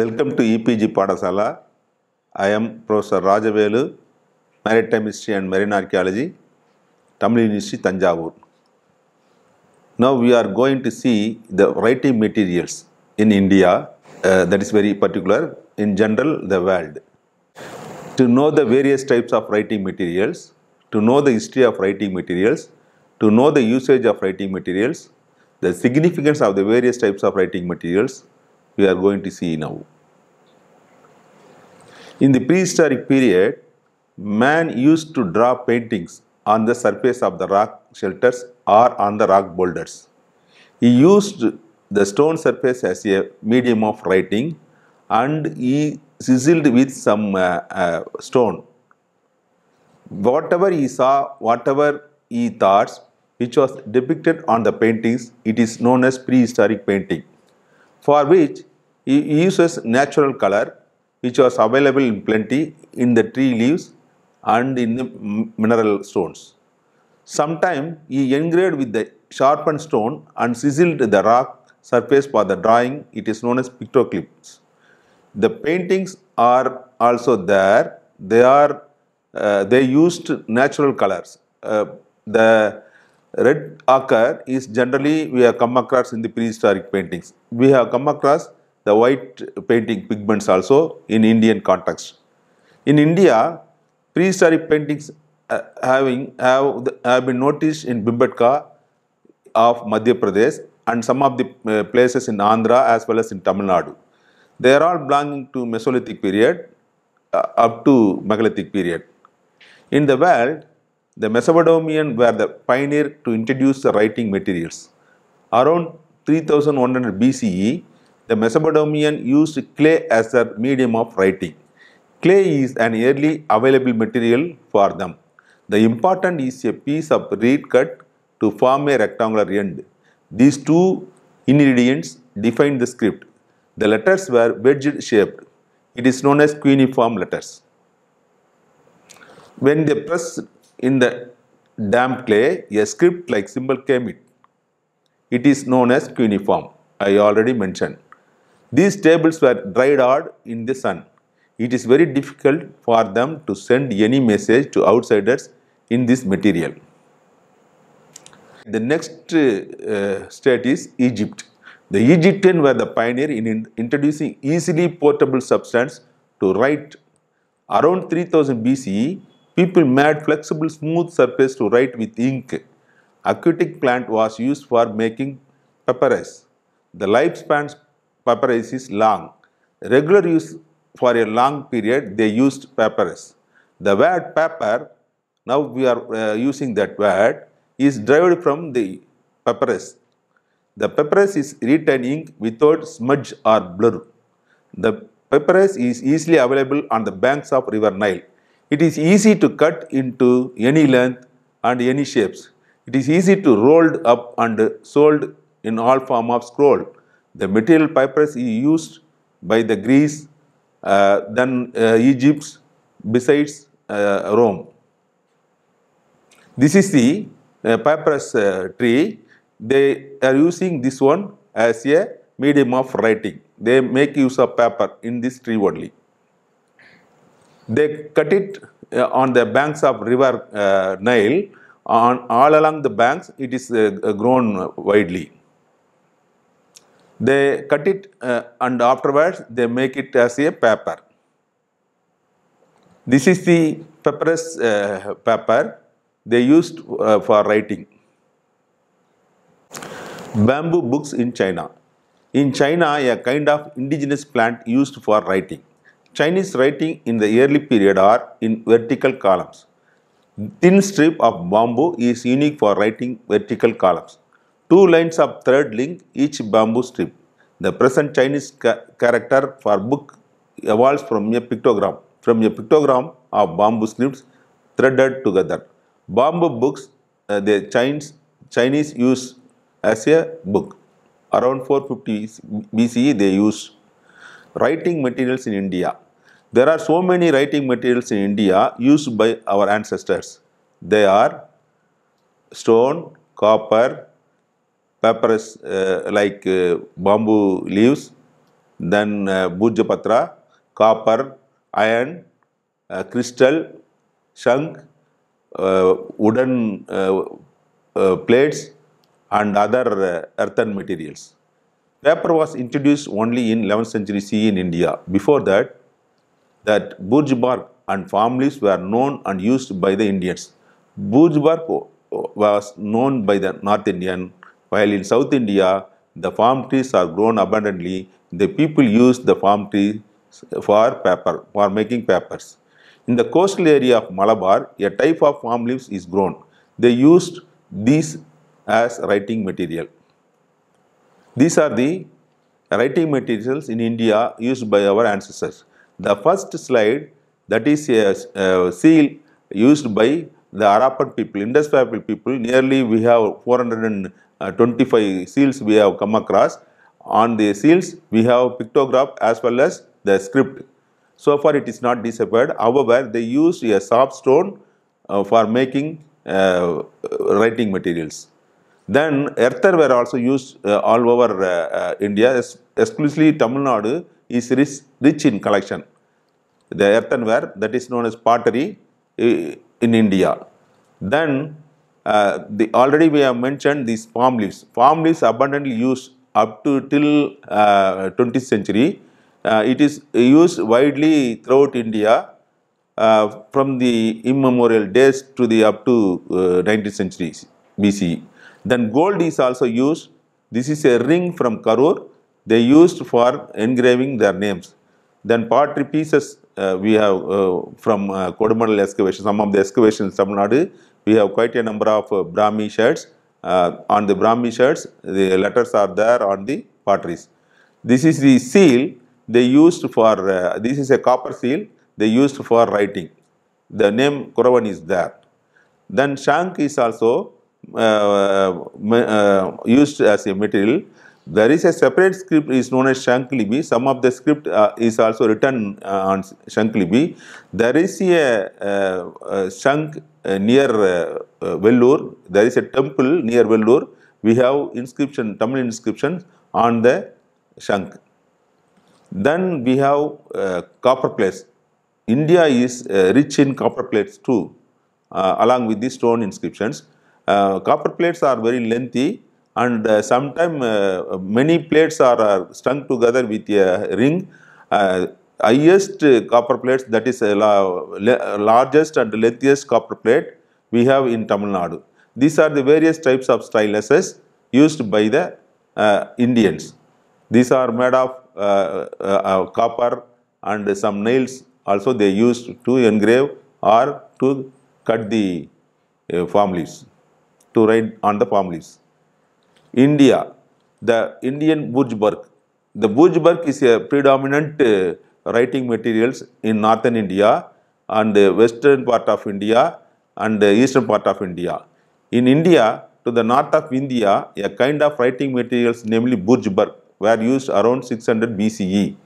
Welcome to EPG Padasala. I am Professor Rajavelu, Maritime History and Marine Archaeology, Tamil University, Tanjavur. Now we are going to see the writing materials in India, uh, that is very particular, in general the world. To know the various types of writing materials, to know the history of writing materials, to know the usage of writing materials, the significance of the various types of writing materials, we are going to see now. In the prehistoric period, man used to draw paintings on the surface of the rock shelters or on the rock boulders. He used the stone surface as a medium of writing and he chiseled with some uh, uh, stone. Whatever he saw, whatever he thought, which was depicted on the paintings, it is known as prehistoric painting, for which he uses natural color which was available in plenty in the tree leaves and in the mineral stones. Sometimes he engraved with the sharpened stone and sizzled the rock surface for the drawing. It is known as pictoclips. The paintings are also there. They are uh, they used natural colors. Uh, the red ochre is generally we have come across in the prehistoric paintings. We have come across the white painting pigments also in Indian context. In India, prehistoric paintings uh, having have, have been noticed in Bimbetka of Madhya Pradesh and some of the uh, places in Andhra as well as in Tamil Nadu. They are all belonging to Mesolithic period uh, up to megalithic period. In the world, the Mesopotamian were the pioneer to introduce the writing materials. Around 3100 BCE, the Mesopotamian used clay as their medium of writing. Clay is an early available material for them. The important is a piece of reed cut to form a rectangular end. These two ingredients define the script. The letters were wedge shaped. It is known as cuneiform letters. When they pressed in the damp clay, a script like symbol came it. It is known as cuneiform, I already mentioned. These tables were dried out in the sun. It is very difficult for them to send any message to outsiders in this material. The next uh, state is Egypt. The Egyptians were the pioneer in, in introducing easily portable substance to write. Around 3000 BCE, people made flexible smooth surface to write with ink. Aquatic plant was used for making papyrus. The lifespans papyrus is long. Regular use for a long period, they used papyrus. The word paper, now we are uh, using that word, is derived from the papyrus. The papyrus is written ink without smudge or blur. The papyrus is easily available on the banks of river Nile. It is easy to cut into any length and any shapes. It is easy to rolled up and sold in all form of scroll. The material papyrus is used by the Greece, uh, then uh, Egypt, besides uh, Rome. This is the uh, papyrus uh, tree. They are using this one as a medium of writing. They make use of paper in this tree only. They cut it uh, on the banks of river Nile. On all along the banks, it is grown widely. They cut it uh, and afterwards they make it as a paper. This is the papyrus uh, paper they used uh, for writing. Bamboo books in China. In China, a kind of indigenous plant used for writing. Chinese writing in the early period are in vertical columns. Thin strip of bamboo is unique for writing vertical columns two lines of thread link each bamboo strip. The present Chinese ca character for book evolves from a pictogram, from a pictogram of bamboo strips threaded together. Bamboo books, uh, the Chinese, Chinese use as a book. Around 450 BCE they used writing materials in India. There are so many writing materials in India used by our ancestors. They are stone, copper, papyrus uh, like uh, bamboo leaves, then uh, bhujapatra, copper, iron, uh, crystal, shunk, wooden plates and other earthen materials. Paper was introduced only in 11th century CE in India. Before that, that burj bark and palm leaves were known and used by the Indians. Burj bark was known by the North Indian while in South India, the palm trees are grown abundantly. The people use the palm trees for paper, for making papers. In the coastal area of Malabar, a type of palm leaves is grown. They used these as writing material. These are the writing materials in India used by our ancestors. The first slide, that is a, a seal used by the Arapan people, Indus people, nearly we have 400 uh, 25 seals we have come across. On the seals, we have pictograph as well as the script. So far it is not deciphered. However, they used a soft stone uh, for making uh, writing materials. Then earther were also used uh, all over uh, uh, India, exclusively Tamil Nadu is rich, rich in collection. The earthenware that is known as pottery in India. Then uh, the already we have mentioned these palm leaves. Palm leaves abundantly used up to till uh, 20th century. Uh, it is used widely throughout India uh, from the immemorial days to the up to 19th uh, century BC. Then gold is also used. This is a ring from Karur. They used for engraving their names. Then pottery pieces we have from uh, Kodamanal excavation, some of the excavations Tamil Nadu we have quite a number of uh, Brahmi shirts. Uh, on the Brahmi shirts, the letters are there on the potteries. This is the seal they used for, uh, this is a copper seal they used for writing. The name Kuravan is there. Then shank is also uh, uh, used as a material. There is a separate script is known as Shanklibi. Some of the script uh, is also written uh, on Shanklibi. There is a, uh, a Shank uh, near uh, Vellore. There is a temple near Vellore. We have inscription, Tamil inscription on the Shank. Then we have copper plates. India is rich in copper plates too, along with the stone inscriptions. copper plates are very lengthy and uh, sometimes uh, many plates are, are, strung together with a ring. Uh, highest copper plates that is uh, largest and lengthiest copper plate we have in Tamil Nadu. These are the various types of styluses used by the uh, Indians. These are made uh, of copper and some nails also they used to engrave or to cut the palm leaves, to write on the palm leaves. India, the Indian Bujbark. The Bujbark is a predominant uh, writing materials in northern India and the western part of India and the eastern part of India. In India, to the north of India, a kind of writing materials namely Bujbark were used around 600 BCE.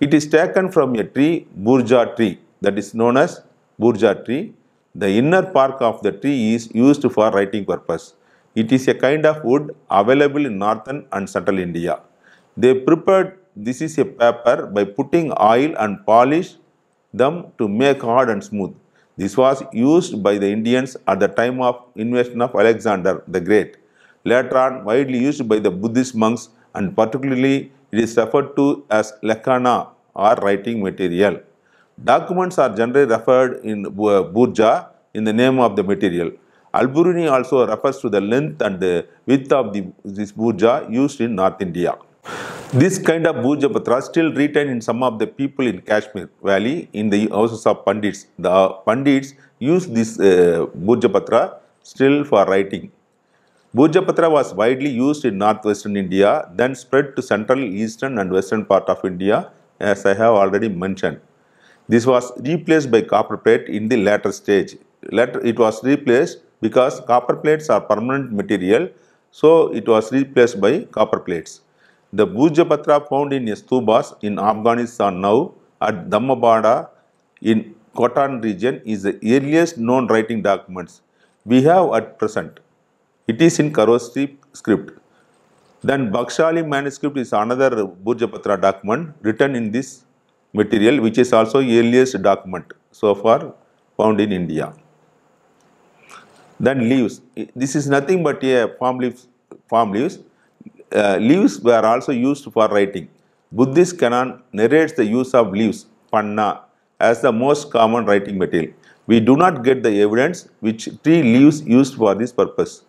It is taken from a tree, Burja tree, that is known as Burja tree. The inner part of the tree is used for writing purpose. It is a kind of wood available in northern and central India. They prepared this is a paper by putting oil and polish them to make hard and smooth. This was used by the Indians at the time of invasion of Alexander the Great. Later on, widely used by the Buddhist monks and particularly it is referred to as lakana or writing material. Documents are generally referred in Burja in the name of the material al also refers to the length and width of the, this burja used in North India. This kind of Bhuja Patra still retained in some of the people in Kashmir Valley in the houses of Pandits. The Pandits use this uh, Patra still for writing. Bhuja Patra was widely used in northwestern India, then spread to central, eastern and western part of India as I have already mentioned. This was replaced by copper plate in the later stage. Later, it was replaced because copper plates are permanent material, so it was replaced by copper plates. The Bhujapatra found in stupas in Afghanistan now at Dhammabada in Khotan region is the earliest known writing documents we have at present. It is in Kharosthi script. Then Bakshali manuscript is another Bhujapatra document written in this material which is also earliest document so far found in India. Then leaves. This is nothing but a palm leaves. Palm leaves. Uh, leaves were also used for writing. Buddhist canon narrates the use of leaves, panna, as the most common writing material. We do not get the evidence which tree leaves used for this purpose.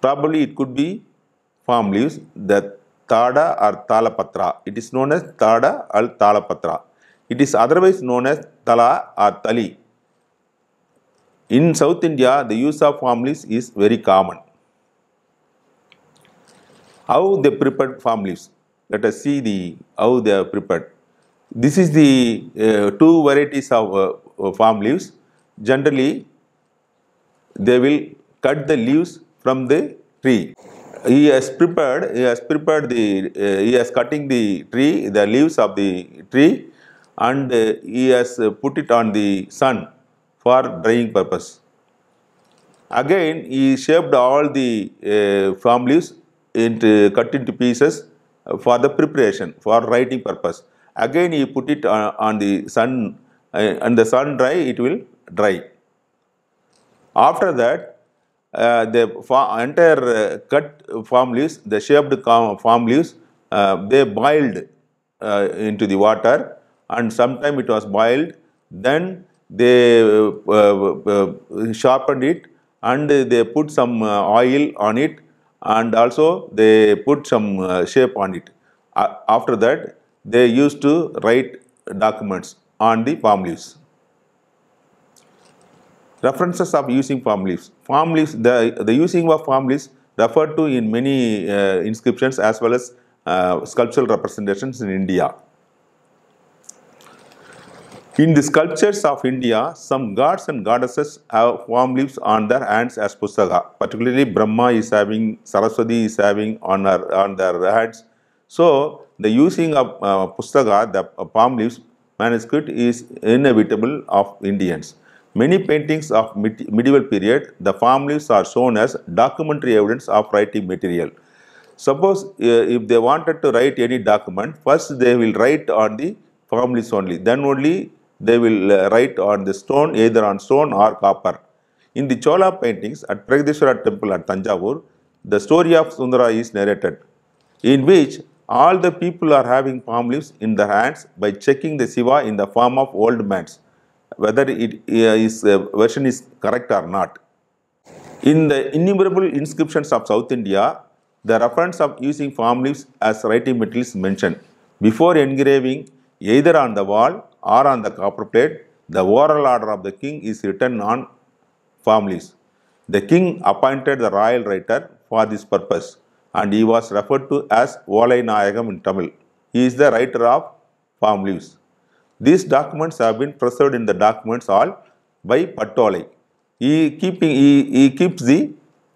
Probably it could be palm leaves, the tada or talapatra. It is known as tada or talapatra. It is otherwise known as tala or tali. In South India, the use of palm leaves is very common. How they prepared farm leaves? Let us see the how they are prepared. This is the uh, two varieties of uh, farm leaves. Generally, they will cut the leaves from the tree. He has prepared, he has prepared the, uh, he has cutting the tree, the leaves of the tree and uh, he has uh, put it on the sun for drying purpose. Again, he shaped all the uh, leaves into, cut into pieces uh, for the preparation, for writing purpose. Again, he put it on, on the sun, uh, and the sun dry, it will dry. After that, uh, the entire uh, cut palm leaves, the shaped palm leaves, uh, they boiled uh, into the water and sometime it was boiled. Then they uh, uh, uh, sharpened it and they put some oil on it and also they put some shape on it. after that, they used to write documents on the palm leaves. References of using palm leaves. Palm leaves, the, the using of palm leaves referred to in many uh, inscriptions as well as uh, sculptural representations in India. In the sculptures of India, some gods and goddesses have palm leaves on their hands as pustaka. Particularly Brahma is having, Saraswati is having on, her, on their hands. So, the using of uh, the uh, palm leaves manuscript is inevitable of Indians. Many paintings of medieval period, the palm leaves are shown as documentary evidence of writing material. Suppose uh, if they wanted to write any document, first they will write on the palm leaves only. Then only they will uh, write on the stone, either on stone or copper. In the Chola paintings at Pragadeshwara temple at Tanjavur, the story of Sundara is narrated, in which all the people are having palm leaves in their hands by checking the Shiva in the form of old mats, whether it uh, is uh, version is correct or not. In the innumerable inscriptions of South India, the reference of using palm leaves as writing materials is mentioned before engraving either on the wall or on the copper plate, the oral order of the king is written on palm leaves. The king appointed the royal writer for this purpose and he was referred to as Olai Nayagam in Tamil. He is the writer of farm leaves. These documents have been preserved in the documents hall by Patolai. He, keeping, he, he keeps the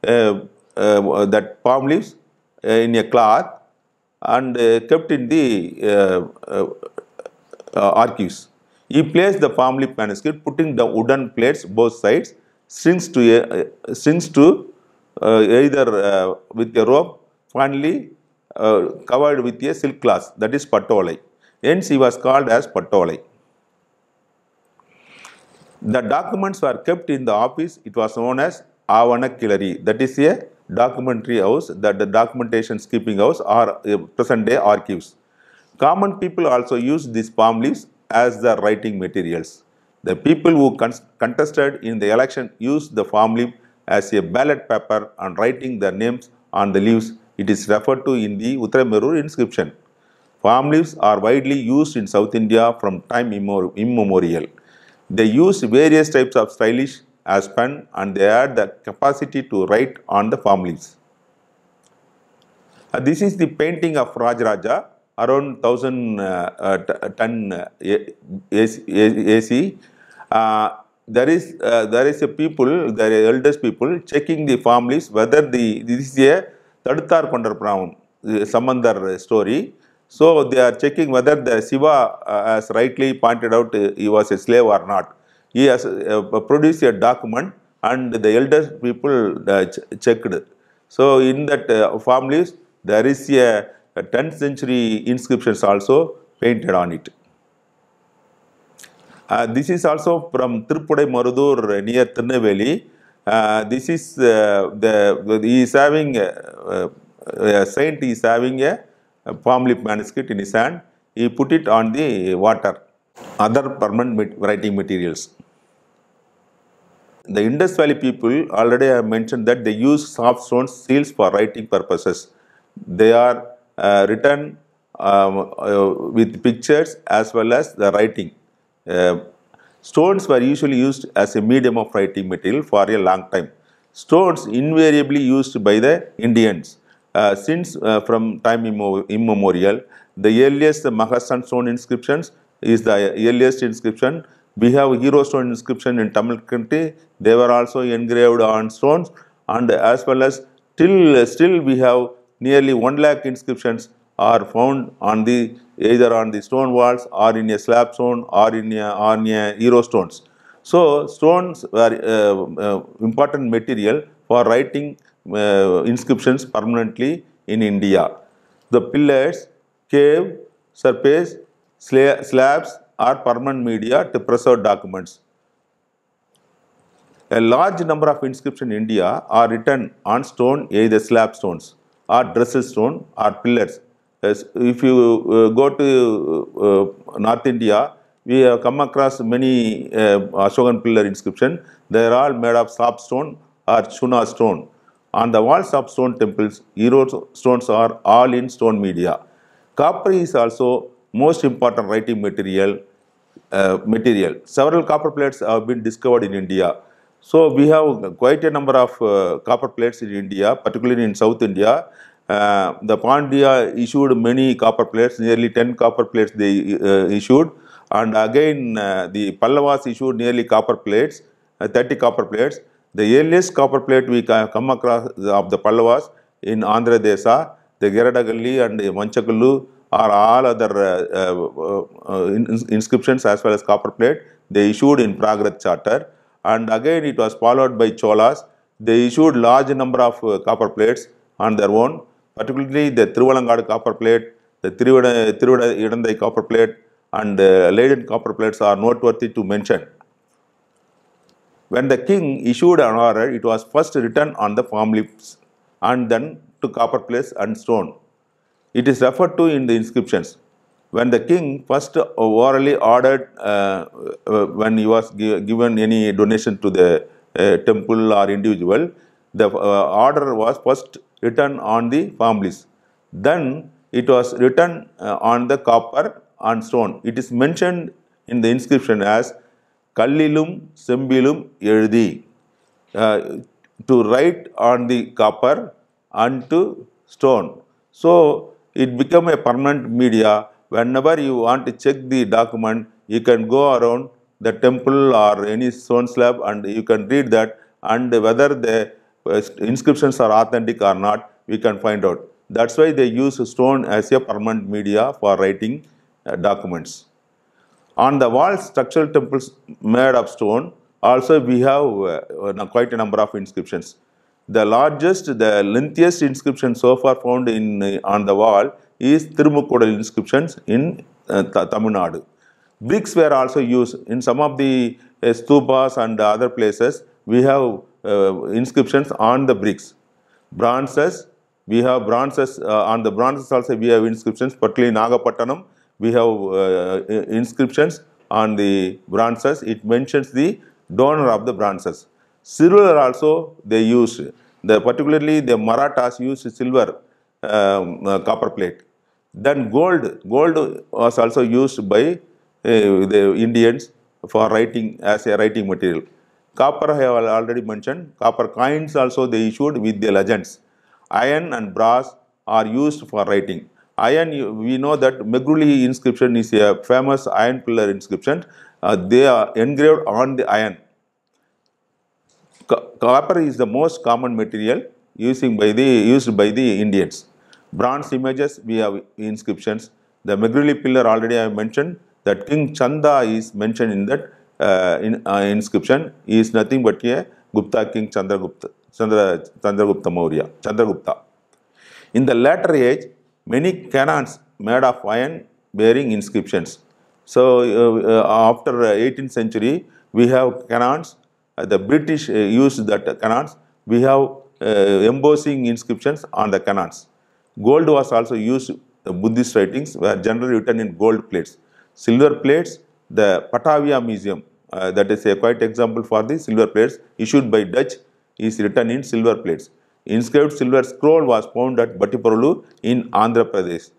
uh, uh, that palm leaves uh, in a cloth and uh, kept in the uh, uh, uh, archives. He placed the family manuscript, putting the wooden plates both sides, strings to a, uh, uh, strings to uh, either uh, with a rope, finally covered with a silk cloth, that is patolai. Hence, he was called as patolai. The documents were kept in the office. It was known as Avanakilari. That is a documentary house, that the documentation keeping house or present day archives. Common people also used these palm leaves as the writing materials. The people who contested in the election used the palm leaf as a ballot paper and writing their names on the leaves. It is referred to in the Uttaramerur inscription. Palm leaves are widely used in South India from time immemorial. They use various types of stylish as pen and they had the capacity to write on the palm leaves. Uh, this is the painting of Rajaraja around 1000 uh, uh, uh, ton AC. there is there is a people, there are elders people checking the families whether the this is a Tadtar Pandar Pram Samandar story. So they are checking whether the Shiva, uh, as rightly pointed out, he was a slave or not. He has uh, produced a document and the elder people ch checked. So in that families, there is a 10th century inscriptions also painted on it. Uh, this is also from Tirupudai Marudur uh, near Tirunelveli. Uh, this is uh, the, he is having uh, a saint is having a, a palm leaf manuscript in his hand. He put it on the water. Other permanent writing materials. The Indus Valley people already I mentioned that they use soft stone seals for writing purposes. They are uh, written um, uh, with pictures as well as the writing. Uh, stones were usually used as a medium of writing material for a long time. Stones invariably used by the Indians. Uh, since uh, from time immemorial, the earliest Mahasan stone inscriptions is the earliest inscription. We have hero stone inscription in Tamil country. They were also engraved on stones and as well as till still we have nearly 1 lakh inscriptions are found on the either on the stone walls or in a slab stone or in a, on a euro stones. So, stones were uh, uh, important material for writing uh, inscriptions permanently in India. The pillars, cave, surface, slabs are permanent media to preserve documents. A large number of inscriptions in India are written on stone, either slab stones or dressel stone or pillars. As if you uh, go to uh, North India, we have come across many uh, Ashokan pillar inscription. They are all made of soft stone or chuna stone. On the walls of stone temples, Euro stones are all in stone media. Copper is also most important writing material. Uh, material. Several copper plates have been discovered in India. So we have quite a number of uh, copper plates in India, particularly in South India. Uh, the Pandya issued many copper plates, nearly 10 copper plates they uh, issued. And again, uh, the Pallavas issued nearly copper plates, uh, 30 copper plates. The earliest copper plate we come across of the Pallavas in Andhra Desa, the Geradagalli and the Manchakallu are all other uh, inscriptions as well as copper plate they issued in Pragrad Charter and again it was followed by Cholas. They issued large number of uh, copper plates on their own, particularly the Trivalangad copper plate, the Thiruvada copper plate and uh, Leiden copper plates are noteworthy to mention. When the king issued an order, it was first written on the palm leaves and then to copper plates and stone. It is referred to in the inscriptions when the king first orally ordered, uh, uh when he was given any donation to the uh, temple or individual, the uh, order was first written on the palm leaves. Then it was written uh, on the copper and stone. It is mentioned in the inscription as Kallilum Sembilum Eldi. Uh, to write on the copper and to stone. So, it became a permanent media whenever you want to check the document, you can go around the temple or any stone slab and you can read that and whether the uh, inscriptions are authentic or not, we can find out. That's why they use stone as a permanent media for writing uh, documents. On the wall structural temples made of stone, also we have uh, quite a number of inscriptions. The largest, the lengthiest inscription so far found in uh, on the wall is Thirumakkodal inscriptions in uh, Tamil Nadu. Bricks were also used in some of the uh, stupas and other places. We have uh, inscriptions on the bricks. Bronzes, we have bronzes, uh, on the bronzes also we have inscriptions, particularly Nagapattanam, we have uh, inscriptions on the bronzes. It mentions the donor of the bronzes. Silver also they used, the, particularly the Marathas used silver um, uh, copper plate. Then gold, gold was also used by uh, the Indians for writing as a writing material. Copper I have already mentioned. Copper coins also they issued with the legends. Iron and brass are used for writing. Iron, we know that Megruli inscription is a famous iron pillar inscription. Uh, they are engraved on the iron. Co copper is the most common material using by the used by the Indians bronze images, we have inscriptions. The Megrili pillar already I have mentioned that King Chanda is mentioned in that uh, in, uh, inscription. He is nothing but a Gupta King Chandragupta, Chandra, Chandragupta Maurya, Chandragupta. In the latter age, many cannons made of iron bearing inscriptions. So, uh, uh after 18th century, we have cannons, uh, the British uh, used that cannons, we have embossing inscriptions on the cannons. Gold was also used the Buddhist writings were generally written in gold plates. Silver plates, the Patavia Museum, uh, that is a quite example for the silver plates issued by Dutch is written in silver plates. Inscribed silver scroll was found at Batiparulu in Andhra Pradesh.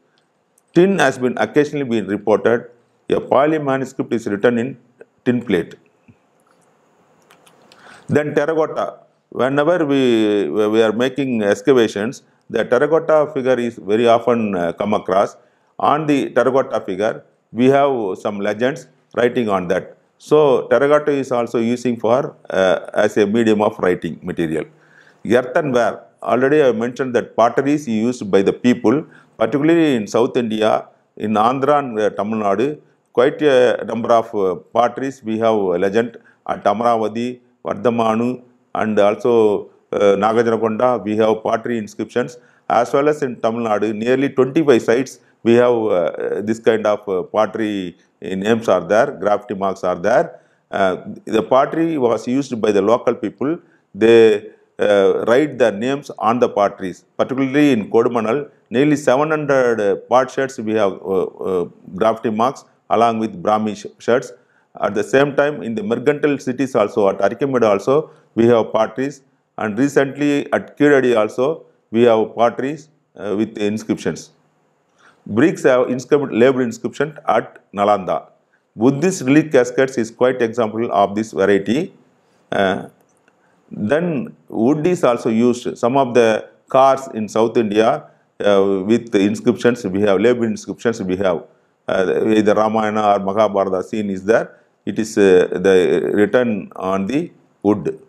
Tin has been occasionally been reported. A Pali manuscript is written in tin plate. Then terracotta. Whenever we, we are making excavations, the terracotta figure is very often uh, come across. On the terracotta figure, we have some legends writing on that. So, terracotta is also using for uh, as a medium of writing material. Earthenware, already I mentioned that pottery is used by the people, particularly in South India, in Andhra and uh, Tamil Nadu, quite a number of uh, potteries we have uh, legend at uh, Amaravati, Vardhamanu and also Nagarjunakonda, we have pottery inscriptions as well as in Tamil Nadu, nearly 25 sites we have uh, this kind of uh, pottery names are there, graffiti marks are there. Uh, the pottery was used by the local people. They uh, write their names on the potteries, particularly in Kodumanal. Nearly 700 uh, pot shirts we have uh, uh, graffiti marks along with Brahmi sh shirts. At the same time, in the mercantile cities also, at Archimede also, we have potteries. And recently at Kiradi also, we have potteries uh, with inscriptions. Bricks have inscribed label inscription at Nalanda. Buddhist relic caskets is quite example of this variety. Uh, then wood is also used. Some of the cars in South India uh, with inscriptions, we have label inscriptions, we have uh, either Ramayana or Mahabharata scene is there. It is uh, the written on the wood.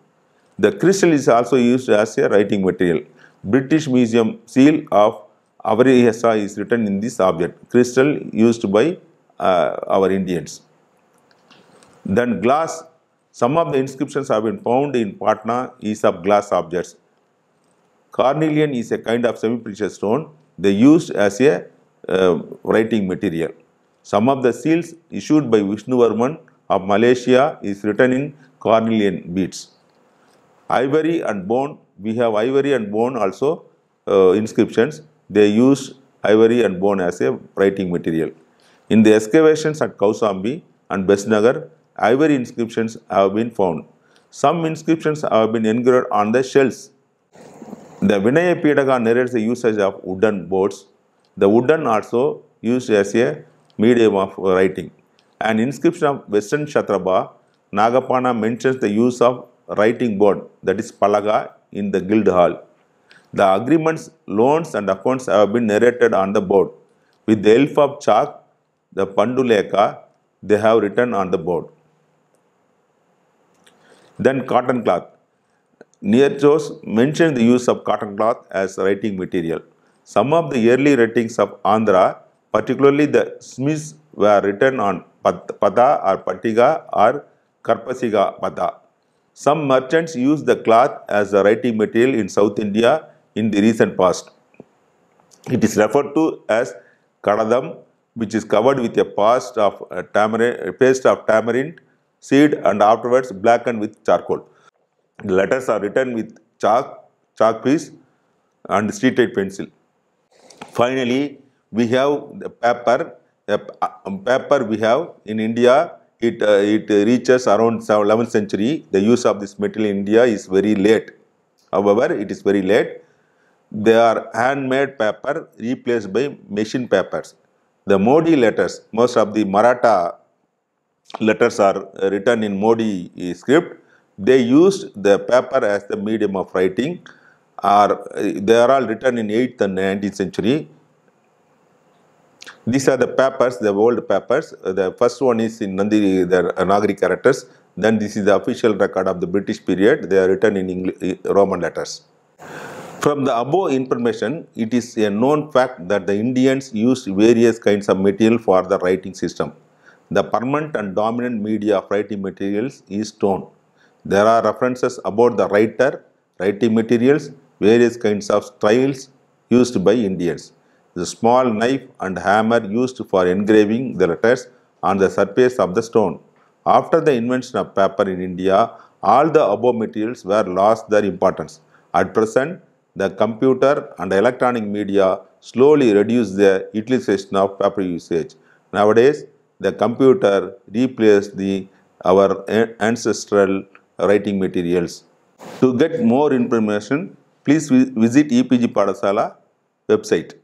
The crystal is also used as a writing material. British Museum seal of Avarihasa is written in this object, crystal used by uh, our Indians. Then glass, some of the inscriptions have been found in Patna is of glass objects. Carnelian is a kind of semi-precious stone, they used as a uh, writing material. Some of the seals issued by Vishnuvarman of Malaysia is written in carnelian beads ivory and bone, we have ivory and bone also uh, inscriptions. They use ivory and bone as a writing material. In the excavations at Kausambi and Besnagar, ivory inscriptions have been found. Some inscriptions have been engraved on the shells. The Vinaya Pitaka narrates the usage of wooden boards. The wooden also used as a medium of writing. An inscription of Western Shatraba, Nagapana mentions the use of writing board that is Palaga in the guild hall. The agreements, loans and accounts have been narrated on the board. With the help of chalk, the Panduleka, they have written on the board. Then cotton cloth. Nietzsche mentioned the use of cotton cloth as writing material. Some of the early writings of Andhra, particularly the Smiths, were written on Pada or Patiga or Karpasiga Pada. Some merchants used the cloth as a writing material in South India in the recent past. It is referred to as kadadam, which is covered with a paste of, uh, tamarind, paste of tamarind seed and afterwards blackened with charcoal. The letters are written with chalk, chalk piece and straight pencil. Finally, we have the paper. The paper we have in India it, uh, it reaches around 11th century. The use of this metal in India is very late. However, it is very late. They are handmade paper replaced by machine papers. The Modi letters, most of the Maratha letters are uh, written in Modi uh, script. They used the paper as the medium of writing. Are, uh, they are all written in 8th and 19th century. These are the papers, the old papers. The first one is in Nandiri, the Nagari characters. Then this is the official record of the British period. They are written in English, Roman letters. From the above information, it is a known fact that the Indians used various kinds of material for the writing system. The permanent and dominant media of writing materials is stone. There are references about the writer, writing materials, various kinds of styles used by Indians the small knife and hammer used for engraving the letters on the surface of the stone. After the invention of paper in India, all the above materials were lost their importance. At present, the computer and electronic media slowly reduce the utilization of paper usage. Nowadays, the computer replaced the, our ancestral writing materials. To get more information, please visit EPG Padasala website.